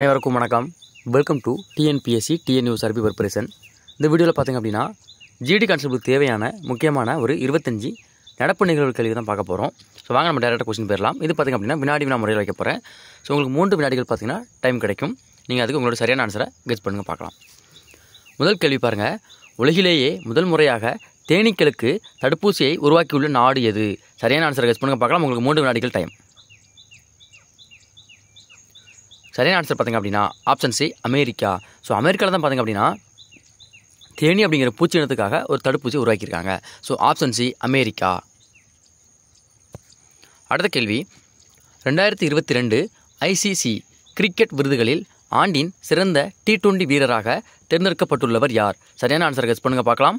அனைவருக்கும் வணக்கம் welcome to TNPSC டிஎன்யூ சர்வி கார்பரேஷன் இந்த வீடியோவில் பார்த்திங்க அப்படின்னா ஜிடி கான்செப்டுக்கு தேவையான முக்கியமான ஒரு இருபத்தஞ்சி நடப்பு நிகழ்வு கேள்வி தான் பார்க்க போகிறோம் ஸோ வாங்க நம்ம டேரெக்டாக கொஸ்டின் போயிடலாம் இது பார்த்திங்க அப்படின்னா வினாடி வினா முறையில் வைக்க போகிறேன் ஸோ உங்களுக்கு மூன்று வினாடிகள் பார்த்திங்கன்னா டைம் கிடைக்கும் நீங்கள் அதுக்கு உங்களோட சரியான ஆன்சரை கெஸ்ட் பண்ணுங்கள் பார்க்கலாம் முதல் கேள்வி பாருங்கள் உலகிலேயே முதல் முறையாக தேனீக்களுக்கு தடுப்பூசியை உருவாக்கியுள்ள நாடு எது சரியான ஆன்சரை கெஸ்ட் பண்ணுங்கள் பார்க்கலாம் உங்களுக்கு மூன்று வினாடிகள் டைம் சரியான ஆன்சர் பார்த்திங்க அப்படின்னா ஆப்ஷன் சி அமெரிக்கா ஸோ அமெரிக்காவில் தான் பார்த்திங்க அப்படின்னா தேனி அப்படிங்கிற பூச்சி இனத்துக்காக ஒரு தடுப்பூசி உருவாக்கியிருக்காங்க ஸோ ஆப்ஷன் சி அமெரிக்கா அடுத்த கேள்வி ரெண்டாயிரத்தி இருபத்தி ரெண்டு ஐசிசி கிரிக்கெட் விருதுகளில் ஆண்டின் சிறந்த டி டுவெண்ட்டி வீரராக தேர்ந்தெடுக்கப்பட்டுள்ளவர் யார் சரியான ஆன்சர் கெஸ் பண்ணுங்கள் பார்க்கலாம்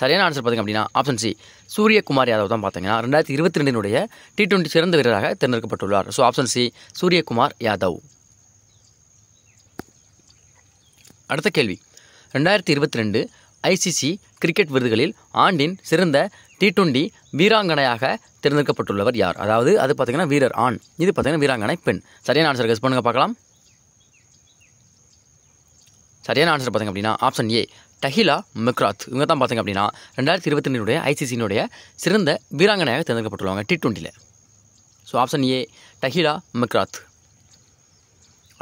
சரியான ஆன்சர் பார்த்திங்க அப்படின்னா ஆப்ஷன் சி சூரியகுமார் யாதவ் தான் பார்த்தீங்கன்னா ரெண்டாயிரத்தி இருபத்தி ரெண்டினுடைய டி டுவெண்ட்டி சிறந்த வீரராக தேர்ந்தெடுக்கப்பட்டுள்ளார் so option C Suryakumar Yadav அடுத்த கேள்வி ரெண்டாயிரத்தி இருபத்தி ரெண்டு ஐசிசி கிரிக்கெட் விருதுகளில் ஆண்டின் சிறந்த டி டுவெண்டி வீராங்கனையாக தேர்ந்தெடுக்கப்பட்டுள்ளவர் யார் அதாவது அது பார்த்திங்கன்னா வீரர் ஆண் இது பார்த்திங்கன்னா வீராங்கனை பெண் சரியான ஆன்சர் கெஸ் பண்ணுங்கள் பார்க்கலாம் சரியான ஆன்சர் பார்த்திங்க அப்படின்னா ஆப்ஷன் ஏ டஹிலா மெக்ராத் இவங்க தான் பார்த்தீங்க அப்படின்னா ரெண்டாயிரத்தி இருபத்தி ரெண்டுடைய ஐசிசியினுடைய சிறந்த வீராங்கனையாக தேர்ந்தெடுக்கப்பட்டுருவாங்க டி டுவெண்ட்டியில் so option A Tahlia McGrath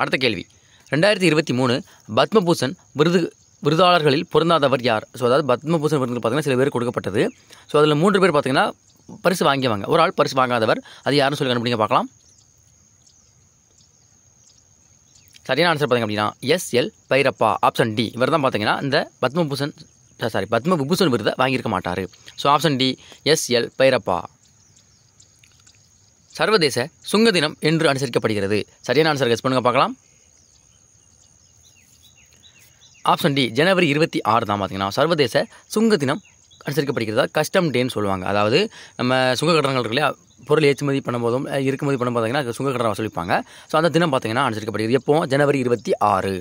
அடுத்த கேள்வி ரெண்டாயிரத்தி இருபத்தி மூணு பத்மபூஷன் விருது விருதாளர்களில் பொருந்தாதவர் யார் ஸோ அதாவது பத்மபூஷன் விருதுகள் பார்த்திங்கன்னா சில பேர் கொடுக்கப்பட்டது ஸோ அதில் மூன்று பேர் பார்த்திங்கன்னா பரிசு வாங்கியவாங்க ஒரு ஆள் பரிசு வாங்காதவர் அது யாருன்னு சொல்லி கண்டுபிடிங்க பார்க்கலாம் சரியான ஆன்சர் பார்த்திங்க அப்படின்னா எல் பைரப்பா ஆப்ஷன் டி இவர் தான் பார்த்தீங்கன்னா இந்த பத்மபூஷன் சாரி பத்ம விபூஷன் விருதை வாங்கியிருக்க மாட்டார் so option D S L Bhyrappa சர்வதேச சுங்க தினம் என்று அனுசரிக்கப்படுகிறது சரியான ஆன்சர் கெஸ் பண்ணுங்க பார்க்கலாம் ஆப்ஷன் டி ஜனவரி இருபத்தி ஆறு தான் பார்த்தீங்கன்னா சர்வதேச சுங்க தினம் அனுசரிக்கப்படுகிறதா கஸ்டம் டேன்னு சொல்லுவாங்க அதாவது நம்ம சுங்க கட்டணங்கள் இல்லையா பொருள் ஏற்றுமதி பண்ணும்போதும் இறக்குமதி பண்ணும் பார்த்தீங்கன்னா சுங்க கட்டணம் வசூலிப்பாங்க ஸோ அந்த தினம் பார்த்தீங்கன்னா அனுசரிக்கப்படுகிறது எப்போ ஜனவரி இருபத்தி ஆறு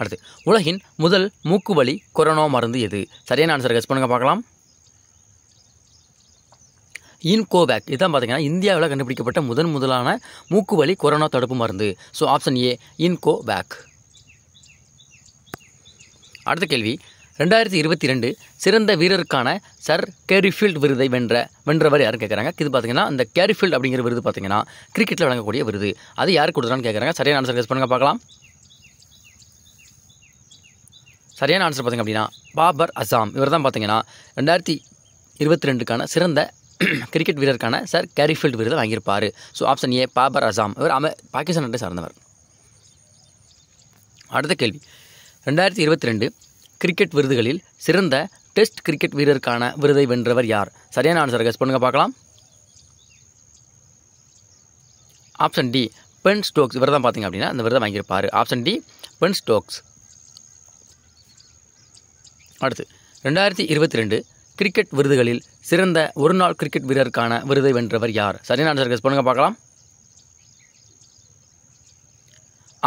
அடுத்து உலகின் முதல் மூக்குவலி கொரோனா மருந்து எது சரியான ஆன்சர் கெஸ்ட் பண்ணுங்க பார்க்கலாம் இன்கோவேக் இதான் பார்த்தீங்கன்னா இந்தியாவில் கண்டுபிடிக்கப்பட்ட முதன் முதலான மூக்குவலி கொரோனா தடுப்பு மருந்து ஸோ ஆப்ஷன் ஏ இன்கோவேக் அடுத்த கேள்வி ரெண்டாயிரத்தி இருபத்தி ரெண்டு சிறந்த வீரருக்கான சர் கேரிஃபீல்டு விருதை வென்ற வென்றவர் யாரும் கேட்குறாங்க இது பார்த்தீங்கன்னா அந்த கேரிஃபீல்டு அப்படிங்கிற விருது பார்த்தீங்கன்னா கிரிக்கெட்டில் வழங்கக்கூடிய விருது அது யார் கொடுத்துறான்னு கேட்குறாங்க சரியான ஆன்சர் கேஸ் பண்ணுங்கள் பார்க்கலாம் சரியான ஆன்சர் பார்த்திங்க அப்படின்னா பாபர் அசாம் இவர் தான் பார்த்தீங்கன்னா ரெண்டாயிரத்தி இருபத்தி ரெண்டுக்கான சிறந்த கிரிக்கெட் வீரருக்கான சார் கேரிஃபீல்டு விருதை வாங்கியிருப்பார் so option A Babar Azam இவர் அம பாகிஸ்தான் நாட்டை சார்ந்தவர் அடுத்த கேள்வி ரெண்டாயிரத்தி இருபத்தி ரெண்டு கிரிக்கெட் விருதுகளில் சிறந்த டெஸ்ட் கிரிக்கெட் வீரருக்கான விருதை வென்றவர் யார் சரியான ஆன்சர் கெஸ்ட் பண்ணுங்கள் பார்க்கலாம் ஆப்ஷன் டி பென் ஸ்டோக்ஸ் விரதம் பார்த்தீங்க அப்படின்னா அந்த விரதம் வாங்கியிருப்பார் ஆப்ஷன் டி பென் ஸ்டோக்ஸ் அடுத்து ரெண்டாயிரத்தி இருபத்தி ரெண்டு கிரிக்கெட் விருதுகளில் சிறந்த ஒரு நாள் கிரிக்கெட் வீரருக்கான விருதை வென்றவர் யார் சரியான ஆன்சர் கெஸ்ட் பண்ணுங்கள் பார்க்கலாம்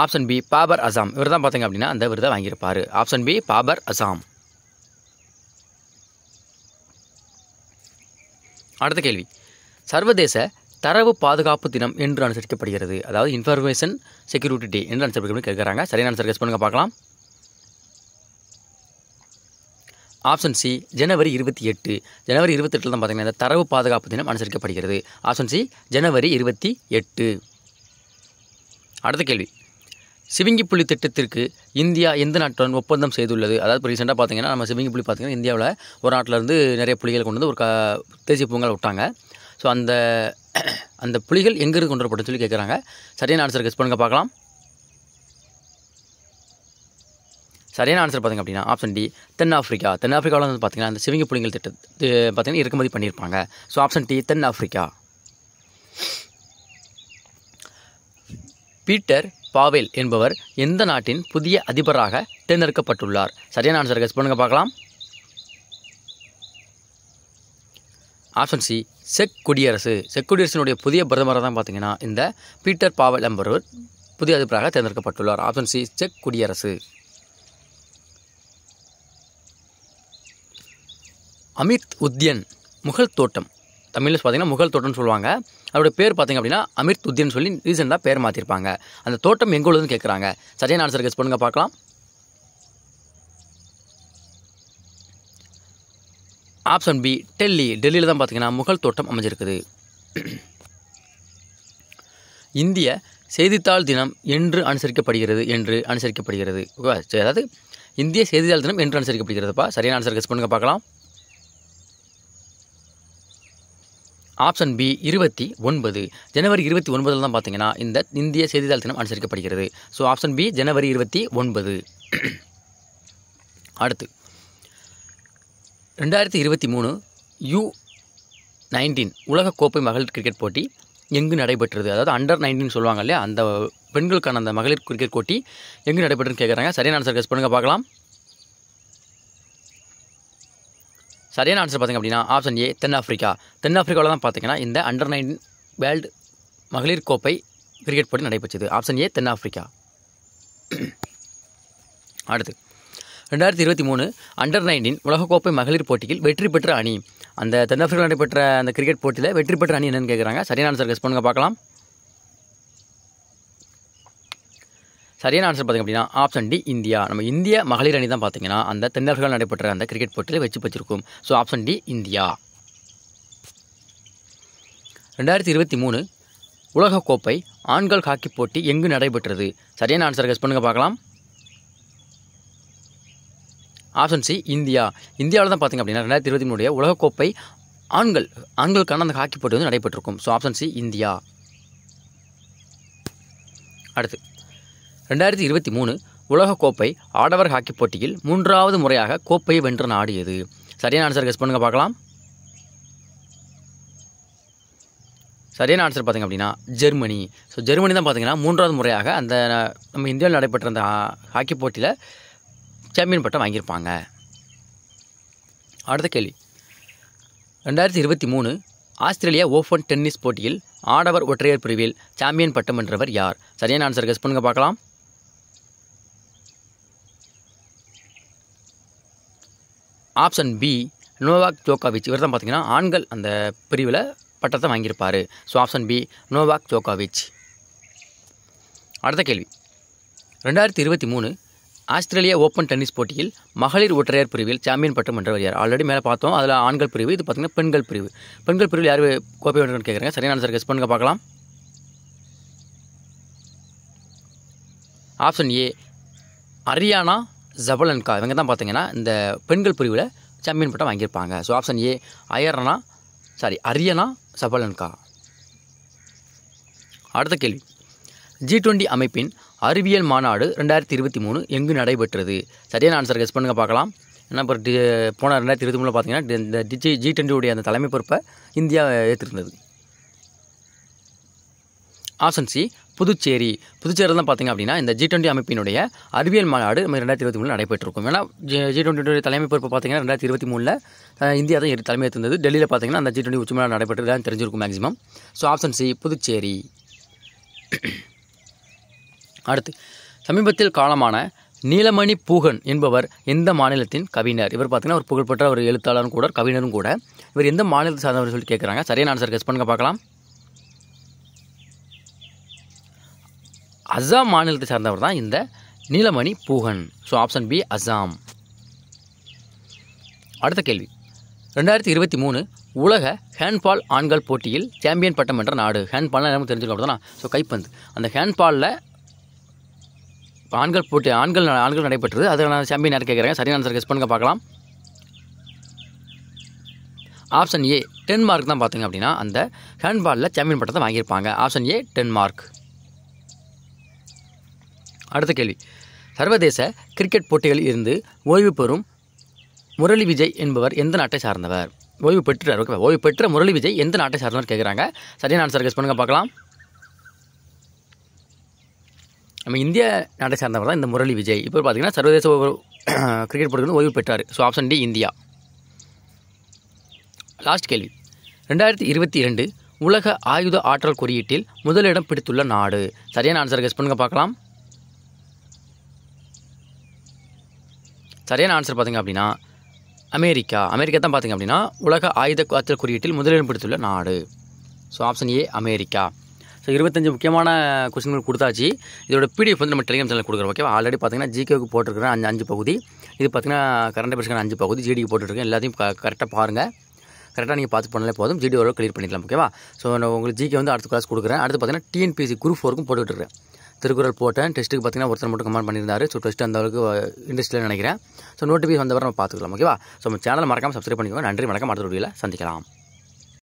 ஆப்ஷன் பி பாபர் அசாம் இவர் தான் பார்த்தீங்க அப்படின்னா அந்த விருதை வாங்கியிருப்பார் ஆப்ஷன் பி பாபர் அசாம் அடுத்த கேள்வி சர்வதேச தரவு பாதுகாப்பு தினம் என்று அனுசரிக்கப்படுகிறது அதாவது இன்ஃபர்மேஷன் செக்யூரிட்டி டே என்று அனுசரிக்கப்படுகிறது கேட்குறாங்க சரியான ஆன்சர் கெஸ் பண்ணுங்கள் பார்க்கலாம் ஆப்ஷன் சி ஜனவரி இருபத்தி எட்டு ஜனவரி இருபத்தெட்டில் தான் பார்த்தீங்கன்னா இந்த தரவு பாதுகாப்பு தினம் அனுசரிக்கப்படுகிறது ஆப்ஷன் சி ஜனவரி இருபத்தி எட்டு அடுத்த கேள்வி சிவிங்கிப்புலி திட்டத்திற்கு இந்தியா எந்த நாட்டுடன் ஒப்பந்தம் செய்துள்ளது அதாவது இப்போ ரீசெண்டாக பார்த்தீங்கன்னா நம்ம சிவிங்கிப்புலி பார்த்திங்கன்னா இந்தியாவில் ஒரு நாட்டிலேருந்து நிறைய புலிகள் கொண்டு வந்து ஒரு க தேசிய பூங்கால் விட்டாங்க ஸோ அந்த அந்த புலிகள் எங்கேருந்து கொண்டு வரப்பட்டு சொல்லி கேட்குறாங்க சரியான ஆன்சர் கெஸ் பண்ணுங்க பார்க்கலாம் சரியான ஆன்சர் பார்த்திங்க அப்படின்னா ஆப்ஷன் டி தென் ஆஃப்ரிக்கா தென் ஆஃப்ரிக்காவில் வந்து பார்த்திங்கன்னா அந்த சிவிங்க புலிகள் திட்டத்தை பார்த்திங்கன்னா இறக்குமதி பண்ணியிருப்பாங்க ஸோ ஆப்ஷன் டி தென் ஆஃப்ரிக்கா பீட்டர் பாவேல் என்பவர் எந்த நாட்டின் புதிய அதிபராக தேர்ந்தெடுக்கப்பட்டுள்ளார் சரியான ஆன்சர் கெஸ் பண்ணுங்க பார்க்கலாம் ஆப்ஷன் சி செக் குடியரசு செக் குடியரசினுடைய புதிய பிரதமராக தான் பார்த்தீங்கன்னா இந்த பீட்டர் பாவல் என்பவர் புதிய அதிபராக தேர்ந்தெடுக்கப்பட்டுள்ளார் ஆப்ஷன் சி செக் குடியரசு அமித் உத்யன் முகல் தோட்டம் தமிழில் பார்த்திங்கன்னா முகல் தோட்டம்னு சொல்லுவாங்க அவருடைய பேர் பார்த்திங்க அப்படின்னா அமீர் துத்தின்னு சொல்லி ரீசெண்டாக பேர் மாற்றிருப்பாங்க அந்த தோட்டம் எங்கே உள்ளதுன்னு கேட்குறாங்க சரியான ஆன்சர் கெஸ் பண்ணுங்கள் பார்க்கலாம் ஆப்ஷன் பி டெல்லி டெல்லியில் தான் பார்த்திங்கன்னா முகல் தோட்டம் அமைஞ்சிருக்குது இந்திய செய்தித்தாள் தினம் என்று அனுசரிக்கப்படுகிறது என்று அனுசரிக்கப்படுகிறது அதாவது இந்திய செய்தித்தாள் தினம் என்று அனுசரிக்கப்படுகிறதுப்பா சரியான ஆன்சர் கெஸ் பண்ணுங்கள் பார்க்கலாம் ஆப்ஷன் பி இருபத்தி ஒன்பது ஜனவரி இருபத்தி ஒன்பதில் தான் பார்த்தீங்கன்னா இந்த இந்திய செய்தித்தாள் தினம் அனுசரிக்கப்படுகிறது ஸோ ஆப்ஷன் பி ஜனவரி இருபத்தி ஒன்பது அடுத்து ரெண்டாயிரத்தி இருபத்தி மூணு யூ நைன்டீன் உலகக்கோப்பை மகளிர் கிரிக்கெட் போட்டி எங்கு நடைபெற்றது அதாவது அண்டர் நைன்டீன் சொல்லுவாங்க இல்லையா அந்த பெண்களுக்கான அந்த மகளிர் கிரிக்கெட் போட்டி எங்கு நடைபெற்றுன்னு கேட்குறாங்க சரியான ஆன்சர் கெஸ் பண்ணுங்கள் பார்க்கலாம் சரியான ஆன்சர் பார்த்திங்க அப்படின்னா ஆப்ஷன் ஏ தென்னாப்பிரிக்கா தென்னாப்பிரிக்காவில் தான் பார்த்திங்கன்னா இந்த அண்டர் நைன்டீன் வேர்ல்டு மகளிர் கோப்பை கிரிக்கெட் போட்டி நடைபெற்றது ஆப்ஷன் ஏ தென்னாப்பிரிக்கா அடுத்து ரெண்டாயிரத்தி இருபத்தி மூணு அண்டர் நைன்டீன் உலகக்கோப்பை மகளிர் போட்டியில் வெற்றி பெற்ற அணி அந்த தென்னாப்பிரிக்கா நடைபெற்ற அந்த கிரிக்கெட் போட்டியில் வெற்றி பெற்ற அணி என்னென்னு கேட்குறாங்க சரியான ஆன்சர் கெஸ் பண்ணுங்கள் பார்க்கலாம் சரியான ஆன்சர் பார்த்திங்க அப்படின்னா ஆப்ஷன் டி இந்தியா நம்ம இந்திய மகளிர் அணி தான் பார்த்திங்கன்னா அந்த தென்னாப்பிரிக்காவில் நடைபெற்ற அந்த கிரிக்கெட் போட்டியில் வச்சு பெற்றிருக்கும் ஸோ ஆப்ஷன் டி இந்தியா ரெண்டாயிரத்தி இருபத்தி மூணு உலகக்கோப்பை ஆண்கள் ஹாக்கி போட்டி எங்கு நடைபெற்றது சரியான ஆன்சர் கெஸ் பண்ணுங்கள் பார்க்கலாம் ஆப்ஷன் சி இந்தியா இந்தியாவில் தான் பார்த்திங்க அப்படின்னா ரெண்டாயிரத்தி இருபத்தி மூணுடைய உலகக்கோப்பை ஆண்கள் ஆண்களுக்கான அந்த ஹாக்கி போட்டி வந்து நடைபெற்றிருக்கும் ஸோ ஆப்ஷன் சி இந்தியா அடுத்து ரெண்டாயிரத்தி இருபத்தி மூணு உலகக்கோப்பை ஆடவர் ஹாக்கி போட்டியில் மூன்றாவது முறையாக கோப்பையை வென்ற நாடு சரியான ஆன்சர் கெஸ் பண்ணுங்கள் பார்க்கலாம் சரியான ஆன்சர் பார்த்திங்க அப்படின்னா ஜெர்மனி ஸோ ஜெர்மனி தான் பார்த்தீங்கன்னா மூன்றாவது முறையாக அந்த நம்ம இந்தியாவில் நடைபெற்ற அந்த ஹாக்கி போட்டியில் சாம்பியன் பட்டம் வாங்கியிருப்பாங்க அடுத்த கேள்வி ரெண்டாயிரத்தி இருபத்தி மூணு ஆஸ்திரேலியா ஓப்பன் டென்னிஸ் போட்டியில் ஆடவர் ஒற்றையர் பிரிவில் சாம்பியன் பட்டம் வென்றவர் யார் சரியான ஆன்சர் கெஸ் பண்ணுங்கள் பார்க்கலாம் ஆப்ஷன் பி நோவாக் ஜோகாவிச் இவர் தான் பார்த்தீங்கன்னா ஆண்கள் அந்த பிரிவில் பட்டத்தை வாங்கியிருப்பார் ஸோ ஆப்ஷன் பி நோவாக் ஜோகாவிச் அடுத்த கேள்வி ரெண்டாயிரத்தி இருபத்தி மூணு ஆஸ்திரேலியா ஓப்பன் டென்னிஸ் போட்டியில் மகளிர் ஒற்றையர் பிரிவில் சாம்பியன் பட்டம் வென்றவர் யார் ஆல்ரெடி மேலே பார்த்தோம் அதில் ஆண்கள் பிரிவு இது பார்த்திங்கன்னா பெண்கள் பிரிவு பெண்கள் பிரிவில் யார் கோப்பை வேண்டும் கேட்குறாங்க சரியான சார் கெஸ் பண்ணுங்க பார்க்கலாம் ஆப்ஷன் ஏ ஹரியானா ஜபலன்கா இவங்க தான் பார்த்தீங்கன்னா இந்த பெண்கள் பிரிவில் சாம்பியன் பட்டம் வாங்கியிருப்பாங்க so option A Aryna sorry Aryna Sabalenka அடுத்த கேள்வி ஜி டுவெண்ட்டி அமைப்பின் அறிவியல் மாநாடு ரெண்டாயிரத்தி இருபத்தி மூணு எங்கு நடைபெற்றது சரியான ஆன்சர் கெஸ் பண்ணுங்க பார்க்கலாம் என்ன இப்போ டி போன ரெண்டாயிரத்தி இருபத்தி மூணு பார்த்தீங்கன்னா இந்த டிஜி ஜி டுவெண்ட்டியுடைய அந்த தலைமை பொறுப்பை இந்தியா ஏற்றிருந்தது ஆப்ஷன் சி புதுச்சேரி புதுச்சேரியில் தான் பார்த்திங்க அப்படின்னா இந்த ஜி டுவெண்ட்டி அமைப்பினுடைய அறிவியல் மாநாடு ரெண்டாயிரத்தி இருபத்தி மூணு நடைபெற்றிருக்கும் ஏன்னா ஜி ஜி டுவெண்ட்டியுடைய தலைமை பொறுப்பு பார்த்திங்கன்னா ரெண்டாயிரத்தி இருபத்தி மூணில் இந்தியா தான் தலைமை இருந்தது டெல்லியில் பார்த்திங்கன்னா அந்த ஜி டுவெண்டி உச்சி மாநாடு தான் தெரிஞ்சிருக்கும் maximum so option C Puducherry அடுத்து சமீபத்தில் காலமான நீலமணி பூகன் என்பவர் எந்த மாநிலத்தின் கவிஞர் இவர் பார்த்திங்கன்னா ஒரு புகழ்பெற்ற ஒரு எழுத்தாளரும் கூட கவிஞரும் கூட இவர் எந்த மாநிலத்தை சார்ந்தவர் சொல்லி கேட்குறாங்க சரியான ஆன்சர் கெஸ் பண்ணுங்க பார்க்கலாம் அஸ்ஸாம் மாநிலத்தை சார்ந்தவர் தான் இந்த Nilmani Phookan so option B Assam அடுத்த கேள்வி ரெண்டாயிரத்தி இருபத்தி மூணு உலக ஹேண்ட்பால் ஆண்கள் போட்டியில் சாம்பியன் பட்டம் என்ற நாடு ஹேண்ட்பால்னால் நமக்கு தெரிஞ்சுக்கணும் அப்படின்னா ஸோ கைப்பந்து அந்த ஹேண்ட்பாலில் ஆண்கள் போட்டி ஆண்கள் ஆண்கள் நடைபெற்றது அதில் நான் சாம்பியன் யார் கேட்குறேன் சரியான ஆன்சர் கெஸ் பண்ணுங்க பார்க்கலாம் ஆப்ஷன் ஏ டென்மார்க் தான் பார்த்தீங்க அப்படின்னா அந்த ஹேண்ட்பாலில் சாம்பியன் பட்டத்தை வாங்கியிருப்பாங்க ஆப்ஷன் ஏ டென்மார்க் அடுத்த கேள்வி சர்வதேச கிரிக்கெட் போட்டிகளில் இருந்து ஓய்வு பெறும் முரளி விஜய் என்பவர் எந்த நாட்டை சார்ந்தவர் ஓய்வு பெற்றார் ஓகே ஓய்வு பெற்ற முரளி விஜய் எந்த நாட்டை சார்ந்தவர் கேட்குறாங்க சரியான ஆன்சர் கெஸ் பண்ணுங்க பார்க்கலாம் நம்ம இந்திய நாட்டை சார்ந்தவர் தான் இந்த முரளி விஜய் இப்போ பார்த்தீங்கன்னா சர்வதேச கிரிக்கெட் போட்டிகளில் ஓய்வு பெற்றார் so option D India last கேள்வி ரெண்டாயிரத்தி இருபத்தி இரண்டு உலக ஆயுத ஆற்றல் குறியீட்டில் முதலிடம் பிடித்துள்ள நாடு சரியான ஆன்சர் கெஸ் பண்ணுங்க பார்க்கலாம் சரியான ஆன்சர் பார்த்திங்க அப்படின்னா அமெரிக்கா அமெரிக்கா தான் பார்த்திங்க அப்படின்னா உலக ஆயுத காத்தல் குறியீட்டில் முதலிடம் பிடித்துள்ள நாடு so option A America so இருபத்தஞ்சு முக்கியமான கொஸ்டின்கள் கொடுத்தாச்சு இதோட பிடிஎஃப் வந்து நம்ம டெலிகிராம் சேனல் கொடுக்குறோம் ஓகே ஆல்ரெடி பார்த்தீங்கன்னா ஜிகேக்கு போட்டிருக்கிற அஞ்சு அஞ்சு பகுதி இது பார்த்தீங்கன்னா கரண்ட் அஃபேர்ஸ்க்கு அஞ்சு பகுதி ஜிடிக்கு போட்டுருக்கேன் எல்லாத்தையும் கரெக்டாக பாருங்கள் கரெக்டாக நீங்கள் பார்த்து பண்ணாலே போதும் ஜிடி ஓரளவு கிளியர் பண்ணிக்கலாம் ஓகேவா ஸோ நான் உங்களுக்கு ஜிகே வந்து அடுத்த கிளாஸ் கொடுக்குறேன் அடுத்து பார்த்தீங்கன்னா டிஎன்பிசி குரூப் ஃபோருக்கும் போட்டுக்கிட்டுருக்கேன் திருக்குறள் போட்டேன் டெஸ்ட்டுக்கு பார்த்தீங்கன்னா ஒருத்தர் மட்டும் கமெண்ட் பண்ணியிருந்தாரு ஸோ டெஸ்ட் அந்த அளவுக்கு இன்ட்ரெஸ்ட்டில் uh, நினைக்கிறேன் ஸோ நோட்டிஃபிகேஷன் வந்தவரை நம்ம பார்த்துக்கலாம் ஓகேவா ஸோ நம்ம சேனல் மறக்காமல் சப்ஸ்கிரைப் பண்ணிக்கோங்க நன்றி வணக்கம் அடுத்த வீடியோவில் சந்திக்கலாம்